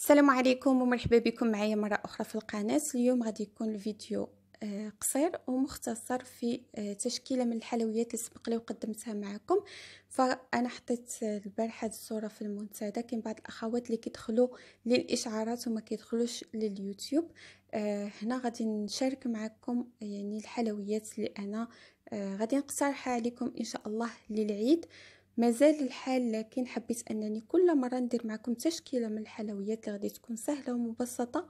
السلام عليكم ومرحبا بكم معايا مرة أخرى في القناة اليوم غادي يكون الفيديو آه، قصير ومختصر في آه، تشكيلة من الحلويات اللي سبق لي وقدمتها معكم فأنا حطيت آه، البارحة الصورة في المنتدى كاين بعض الأخوات اللي كيدخلوا للإشعارات وما كيدخلوش لليوتيوب هنا غادي نشارك معكم يعني الحلويات اللي أنا غادي نقترحها عليكم إن شاء الله للعيد مازال الحال لكن حبيت انني كل مره ندير معكم تشكيله من الحلويات اللي غادي تكون سهله ومبسطه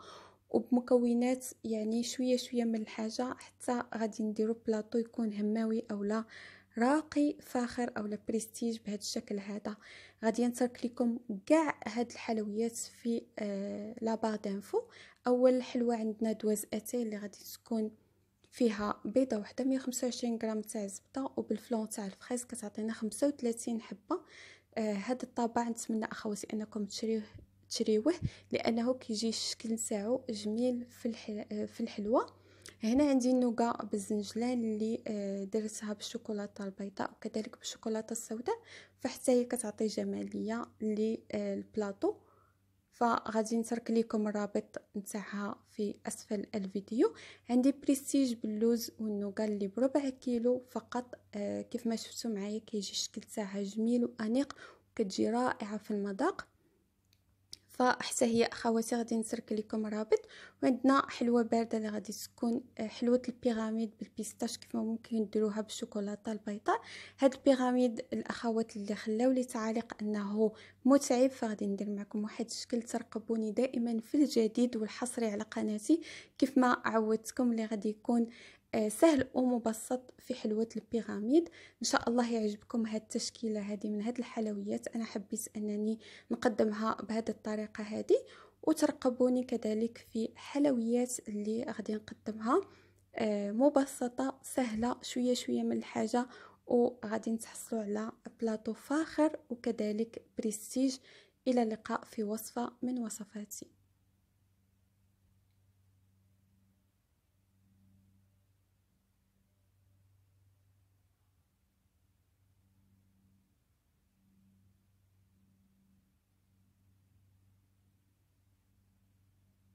وبمكونات يعني شويه شويه من الحاجه حتى غادي نديرو بلاطو يكون هماوي اولا راقي فاخر اولا بريستيج بهذا الشكل هذا غادي نترك لكم كاع هاد الحلويات في آه بار دانفو اول حلوه عندنا دواز اتاي اللي غادي تكون فيها بيضه وحده 125 غرام تاع الزبده وبالفلون تاع الفريز كتعطينا 35 حبه آه هذا الطابع نتمنى اخواتي انكم تشريوه تشريوه لانه كيجي الشكل تاعو جميل في الحل... في الحلوه هنا عندي النوغا بالزنجلان اللي آه درتها بالشوكولاته البيضاء وكذلك بالشوكولاته السوداء فحتى هي كتعطي جماليه للبلاطو آه فغادي نترك لكم الرابط نتاعها في اسفل الفيديو عندي بريستيج باللوز والنوغا اللي بربع كيلو فقط آه كيف ما شفتوا معايا كيجي الشكل تاعها جميل وانيق وكتجي رائعه في المذاق فحتى هي اخواتي غادي نترك لكم رابط وعندنا حلوه بارده اللي غادي تكون آه، حلوه البيراميد بالبيستاش كيف ما ممكن ديروها بالشوكولاته البيضاء هاد البيراميد الاخوات اللي خلاو لي تعليق انه متعب فغادي ندير معكم واحد الشكل ترقبوني دائما في الجديد والحصري على قناتي كيف ما عودتكم اللي غادي يكون آه، سهل ومبسط في حلوة البيراميد إن شاء الله يعجبكم هاد التشكيلة هذه من هاد الحلويات أنا حبيت أنني نقدمها بهاد الطريقة هذه وترقبوني كذلك في حلويات اللي غادي نقدمها آه، مبسطة سهلة شوية شوية من الحاجة وغادي نتحصلوا على بلاطو فاخر وكذلك بريستيج إلى اللقاء في وصفة من وصفاتي